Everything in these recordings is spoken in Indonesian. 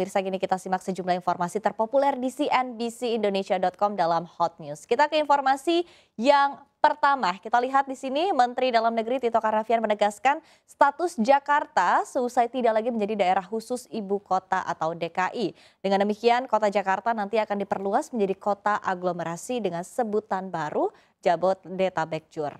pemirsa kini kita simak sejumlah informasi terpopuler di cnbcindonesia.com dalam Hot News. Kita ke informasi yang pertama, kita lihat di sini Menteri Dalam Negeri Tito Karnavian menegaskan status Jakarta seusai tidak lagi menjadi daerah khusus ibu kota atau DKI. Dengan demikian, kota Jakarta nanti akan diperluas menjadi kota aglomerasi dengan sebutan baru Jabodetabek Jur.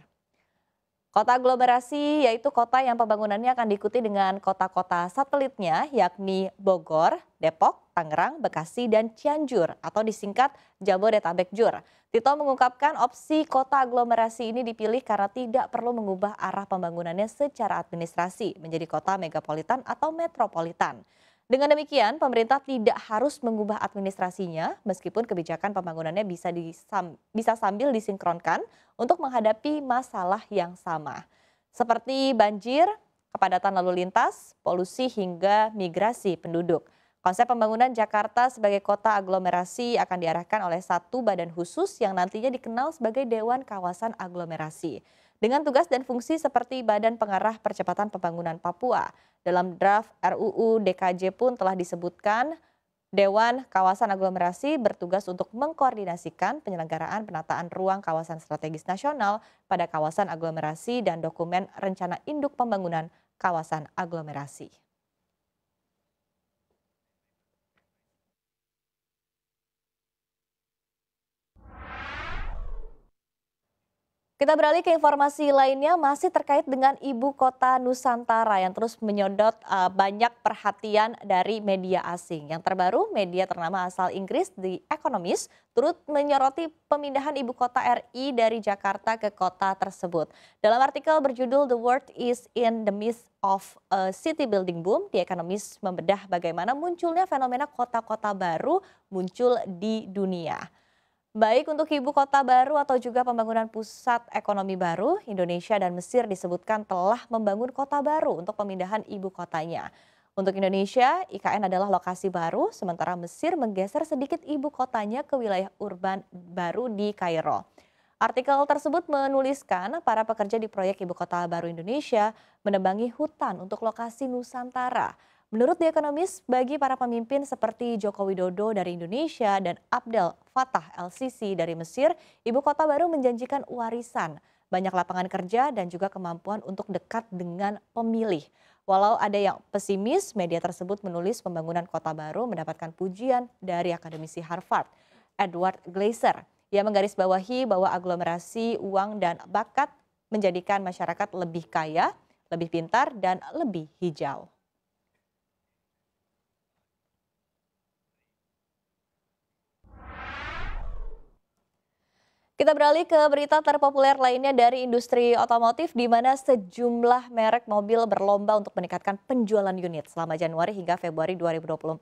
Kota aglomerasi yaitu kota yang pembangunannya akan diikuti dengan kota-kota satelitnya yakni Bogor, Depok, Tangerang, Bekasi, dan Cianjur atau disingkat Jabodetabek Jur. Tito mengungkapkan opsi kota aglomerasi ini dipilih karena tidak perlu mengubah arah pembangunannya secara administrasi menjadi kota megapolitan atau metropolitan. Dengan demikian, pemerintah tidak harus mengubah administrasinya meskipun kebijakan pembangunannya bisa disam, bisa sambil disinkronkan untuk menghadapi masalah yang sama. Seperti banjir, kepadatan lalu lintas, polusi hingga migrasi penduduk. Konsep pembangunan Jakarta sebagai kota aglomerasi akan diarahkan oleh satu badan khusus yang nantinya dikenal sebagai Dewan Kawasan Aglomerasi dengan tugas dan fungsi seperti Badan Pengarah Percepatan Pembangunan Papua. Dalam draft RUU DKJ pun telah disebutkan Dewan Kawasan Aglomerasi bertugas untuk mengkoordinasikan penyelenggaraan penataan ruang kawasan strategis nasional pada kawasan aglomerasi dan dokumen rencana induk pembangunan kawasan aglomerasi. Kita beralih ke informasi lainnya masih terkait dengan ibu kota Nusantara yang terus menyodot uh, banyak perhatian dari media asing. Yang terbaru, media ternama asal Inggris The Economist turut menyoroti pemindahan ibu kota RI dari Jakarta ke kota tersebut. Dalam artikel berjudul The World is in the Midst of a City Building Boom, The Economist membedah bagaimana munculnya fenomena kota-kota baru muncul di dunia. Baik untuk ibu kota baru atau juga pembangunan pusat ekonomi baru, Indonesia dan Mesir disebutkan telah membangun kota baru untuk pemindahan ibu kotanya. Untuk Indonesia, IKN adalah lokasi baru, sementara Mesir menggeser sedikit ibu kotanya ke wilayah urban baru di Kairo. Artikel tersebut menuliskan para pekerja di proyek ibu kota baru Indonesia menebangi hutan untuk lokasi Nusantara. Menurut The Economist, bagi para pemimpin seperti Joko Widodo dari Indonesia dan Abdel Fattah LCC dari Mesir, ibu kota baru menjanjikan warisan, banyak lapangan kerja dan juga kemampuan untuk dekat dengan pemilih. Walau ada yang pesimis, media tersebut menulis pembangunan kota baru mendapatkan pujian dari akademisi Harvard, Edward Glaser. Ia menggarisbawahi bahwa aglomerasi uang dan bakat menjadikan masyarakat lebih kaya, lebih pintar, dan lebih hijau. Kita beralih ke berita terpopuler lainnya dari industri otomotif di mana sejumlah merek mobil berlomba untuk meningkatkan penjualan unit selama Januari hingga Februari 2024.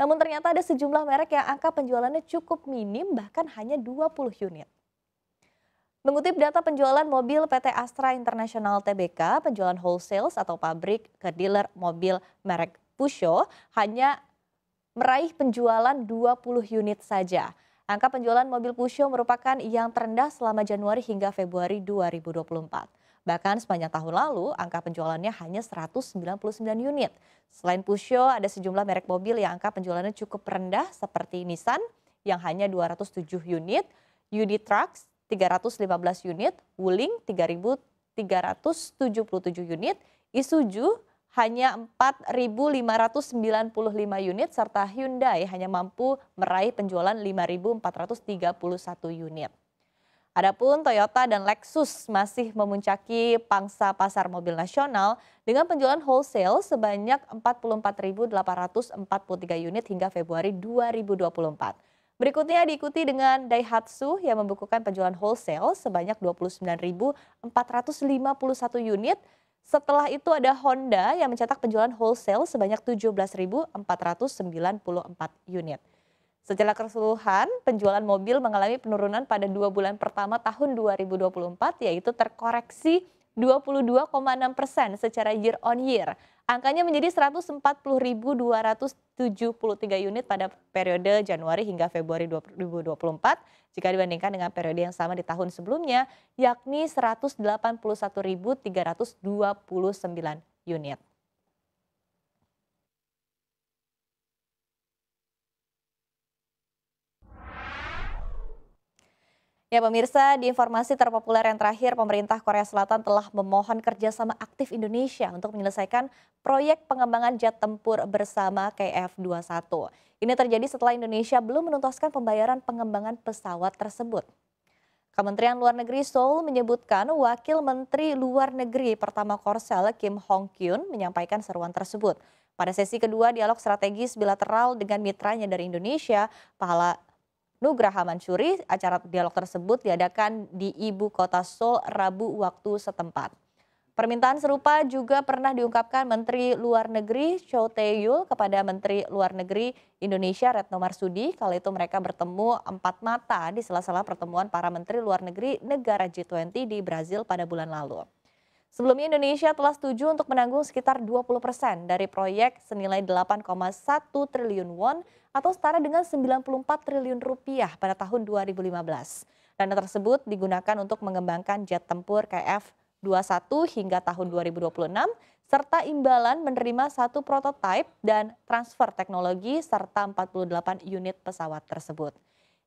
Namun ternyata ada sejumlah merek yang angka penjualannya cukup minim bahkan hanya 20 unit. Mengutip data penjualan mobil PT Astra International Tbk, penjualan wholesale atau pabrik ke dealer mobil merek Peugeot hanya meraih penjualan 20 unit saja. Angka penjualan mobil Pusio merupakan yang terendah selama Januari hingga Februari 2024. Bahkan sepanjang tahun lalu, angka penjualannya hanya 199 unit. Selain Pusio, ada sejumlah merek mobil yang angka penjualannya cukup rendah seperti Nissan yang hanya 207 unit, Uni Trucks 315 unit, Wuling 3.377 unit, Isuzu hanya 4.595 unit serta Hyundai hanya mampu meraih penjualan 5.431 unit. Adapun Toyota dan Lexus masih memuncaki pangsa pasar mobil nasional dengan penjualan wholesale sebanyak 44.843 unit hingga Februari 2024. Berikutnya diikuti dengan Daihatsu yang membukukan penjualan wholesale sebanyak 29.451 unit setelah itu ada Honda yang mencetak penjualan wholesale sebanyak 17.494 unit. Secara keseluruhan, penjualan mobil mengalami penurunan pada dua bulan pertama tahun 2024 yaitu terkoreksi 22,6 persen secara year on year. Angkanya menjadi 73 unit pada periode Januari hingga Februari 2024 jika dibandingkan dengan periode yang sama di tahun sebelumnya yakni 181.329 unit. Ya pemirsa, di informasi terpopuler yang terakhir, pemerintah Korea Selatan telah memohon kerjasama aktif Indonesia untuk menyelesaikan proyek pengembangan jet tempur bersama KF-21. Ini terjadi setelah Indonesia belum menuntaskan pembayaran pengembangan pesawat tersebut. Kementerian Luar Negeri Seoul menyebutkan Wakil Menteri Luar Negeri pertama Korsel Kim Hong Kyun menyampaikan seruan tersebut. Pada sesi kedua dialog strategis bilateral dengan mitranya dari Indonesia, Nugraha Mansuri, acara dialog tersebut diadakan di ibu kota Seoul Rabu waktu setempat. Permintaan serupa juga pernah diungkapkan Menteri Luar Negeri Cho Tae-yul kepada Menteri Luar Negeri Indonesia Retno Marsudi. Kala itu mereka bertemu empat mata di sela-sela pertemuan para Menteri Luar Negeri negara G20 di Brazil pada bulan lalu. Sebelumnya Indonesia telah setuju untuk menanggung sekitar 20 persen dari proyek senilai 8,1 triliun won atau setara dengan 94 triliun rupiah pada tahun 2015. Dana tersebut digunakan untuk mengembangkan jet tempur KF-21 hingga tahun 2026 serta imbalan menerima satu prototipe dan transfer teknologi serta 48 unit pesawat tersebut.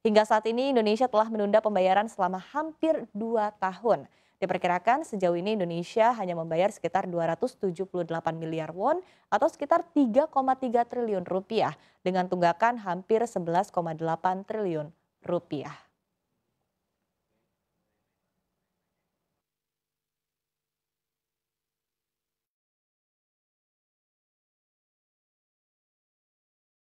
Hingga saat ini Indonesia telah menunda pembayaran selama hampir dua tahun. Diperkirakan sejauh ini Indonesia hanya membayar sekitar 278 miliar won atau sekitar 3,3 triliun rupiah dengan tunggakan hampir 11,8 triliun rupiah.